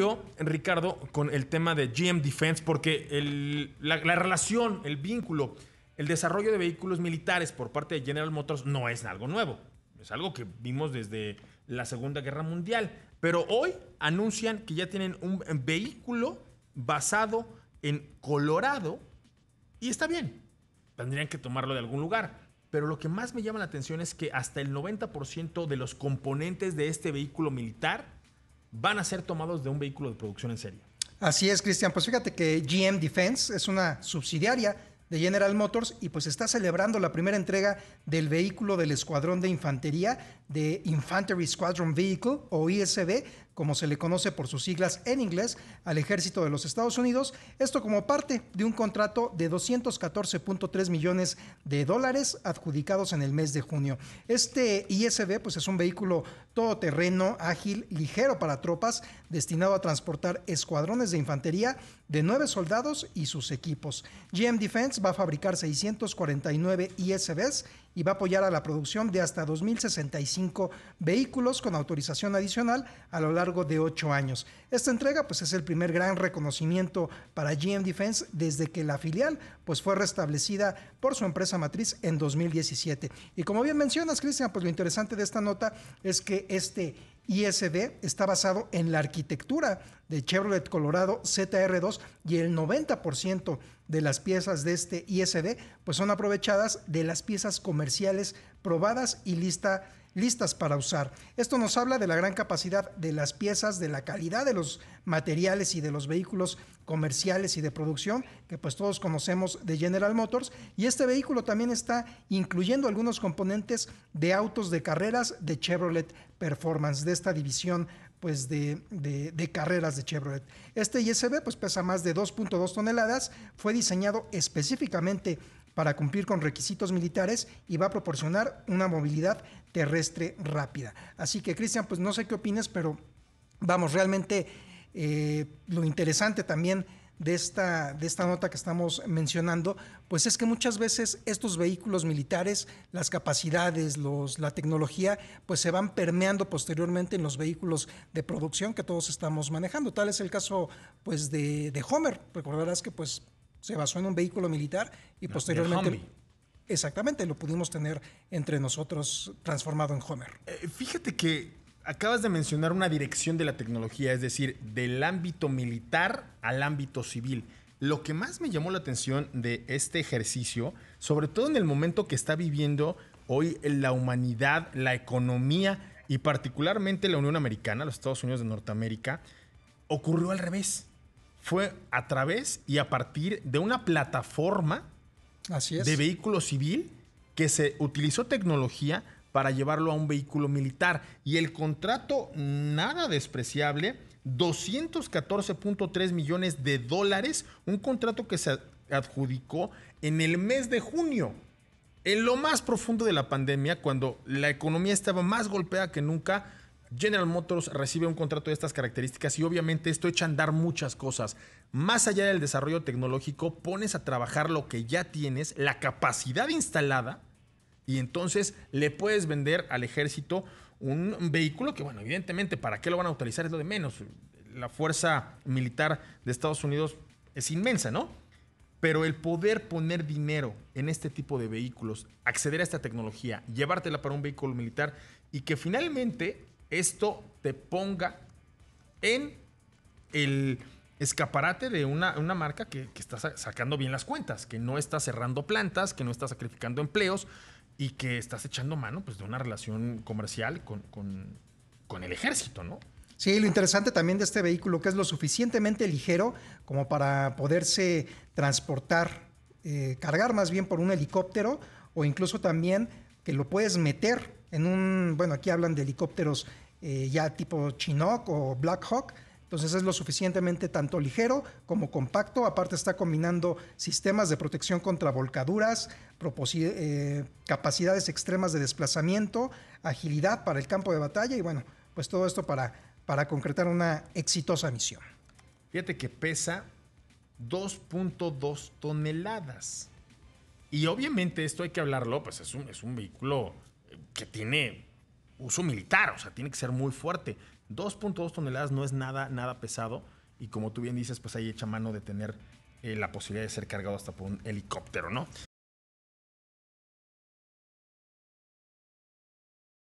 ocurrió, Ricardo, con el tema de GM Defense? Porque la, la relación, el vínculo, el desarrollo de vehículos militares por parte de General Motors no es algo nuevo. Es algo que vimos desde la Segunda Guerra Mundial. Pero hoy anuncian que ya tienen un vehículo basado en Colorado y está bien. Tendrían que tomarlo de algún lugar. Pero lo que más me llama la atención es que hasta el 90% de los componentes de este vehículo militar van a ser tomados de un vehículo de producción en serie. Así es, Cristian. Pues fíjate que GM Defense es una subsidiaria de General Motors y pues está celebrando la primera entrega del vehículo del Escuadrón de Infantería de Infantry Squadron Vehicle o ISB, como se le conoce por sus siglas en inglés, al ejército de los Estados Unidos, esto como parte de un contrato de 214.3 millones de dólares adjudicados en el mes de junio. Este ISB pues, es un vehículo todoterreno, ágil, ligero para tropas, destinado a transportar escuadrones de infantería de nueve soldados y sus equipos. GM Defense va a fabricar 649 ISBs y va a apoyar a la producción de hasta 2.065 vehículos con autorización adicional a lo largo de ocho años. Esta entrega pues, es el primer gran reconocimiento para GM Defense desde que la filial pues, fue restablecida por su empresa matriz en 2017. Y como bien mencionas, Cristian, pues lo interesante de esta nota es que este ISD está basado en la arquitectura de Chevrolet Colorado ZR2 y el 90% de las piezas de este ISD pues son aprovechadas de las piezas comerciales probadas y lista listas para usar. Esto nos habla de la gran capacidad de las piezas, de la calidad de los materiales y de los vehículos comerciales y de producción que pues todos conocemos de General Motors y este vehículo también está incluyendo algunos componentes de autos de carreras de Chevrolet Performance, de esta división pues de, carreras de Chevrolet. Este ISB pues pesa más de 2.2 toneladas, fue diseñado específicamente para cumplir con requisitos militares y va a proporcionar una movilidad terrestre rápida. Así que, Cristian, pues no sé qué opinas, pero vamos, realmente eh, lo interesante también de esta, de esta nota que estamos mencionando, pues es que muchas veces estos vehículos militares, las capacidades, los, la tecnología, pues se van permeando posteriormente en los vehículos de producción que todos estamos manejando. Tal es el caso pues de, de Homer. Recordarás que pues se basó en un vehículo militar y posteriormente... Exactamente, lo pudimos tener entre nosotros transformado en Homer. Eh, fíjate que acabas de mencionar una dirección de la tecnología, es decir, del ámbito militar al ámbito civil. Lo que más me llamó la atención de este ejercicio, sobre todo en el momento que está viviendo hoy la humanidad, la economía y particularmente la Unión Americana, los Estados Unidos de Norteamérica, ocurrió al revés fue a través y a partir de una plataforma de vehículo civil que se utilizó tecnología para llevarlo a un vehículo militar. Y el contrato, nada despreciable, 214.3 millones de dólares, un contrato que se adjudicó en el mes de junio, en lo más profundo de la pandemia, cuando la economía estaba más golpeada que nunca General Motors recibe un contrato de estas características y obviamente esto echa a andar muchas cosas. Más allá del desarrollo tecnológico, pones a trabajar lo que ya tienes, la capacidad instalada, y entonces le puedes vender al ejército un vehículo que, bueno, evidentemente, ¿para qué lo van a utilizar? Es lo de menos. La fuerza militar de Estados Unidos es inmensa, ¿no? Pero el poder poner dinero en este tipo de vehículos, acceder a esta tecnología, llevártela para un vehículo militar y que finalmente esto te ponga en el escaparate de una, marca que, que, está sacando bien las cuentas, que no está cerrando plantas, que no está sacrificando empleos y que estás echando mano pues, de una relación comercial con, el ejército, ¿no? Sí, lo interesante también de este vehículo que es lo suficientemente ligero como para poderse transportar, eh, cargar más bien por un helicóptero o incluso también que lo puedes meter en un, bueno, aquí hablan de helicópteros eh, ya tipo Chinook o Black Hawk. Entonces es lo suficientemente tanto ligero como compacto. Aparte está combinando sistemas de protección contra volcaduras, eh, capacidades extremas de desplazamiento, agilidad para el campo de batalla y bueno, pues todo esto para, para concretar una exitosa misión. Fíjate que pesa 2.2 toneladas. Y obviamente esto hay que hablarlo, pues es es un vehículo que tiene uso militar, o sea, tiene que ser muy fuerte. 2.2 toneladas no es nada, nada pesado y como tú bien dices, pues ahí echa mano de tener eh, la posibilidad de ser cargado hasta por un helicóptero, ¿no?